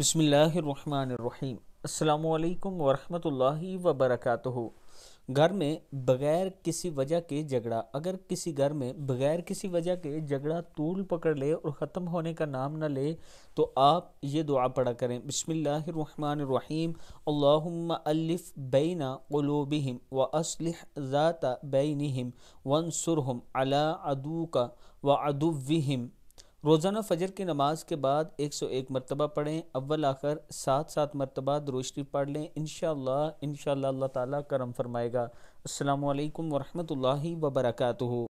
बसमीम् अल्लाम वरहमतुल्लाहि वबरकातुहू घर में बग़ैर किसी वजह के झगड़ा अगर किसी घर में बग़ैर किसी वजह के झगड़ा तूल पकड़ ले और ख़त्म होने का नाम ना ले तो आप ये दुआ पड़ा करें बसमीम अल्लाफ़ बैनाबिम क़लूबहम व असलह ज़ाता बैनहम अला अदू का व अदुवहम रोज़ाना फ़जर की नमाज के बाद 101 मरतबा पढ़ें अव्वल आखिर सात सात मरतबा दुरुस्ती पढ़ लें इन शाह इन ताला करम फरमाएगा अल्लाम वरहमल वर्का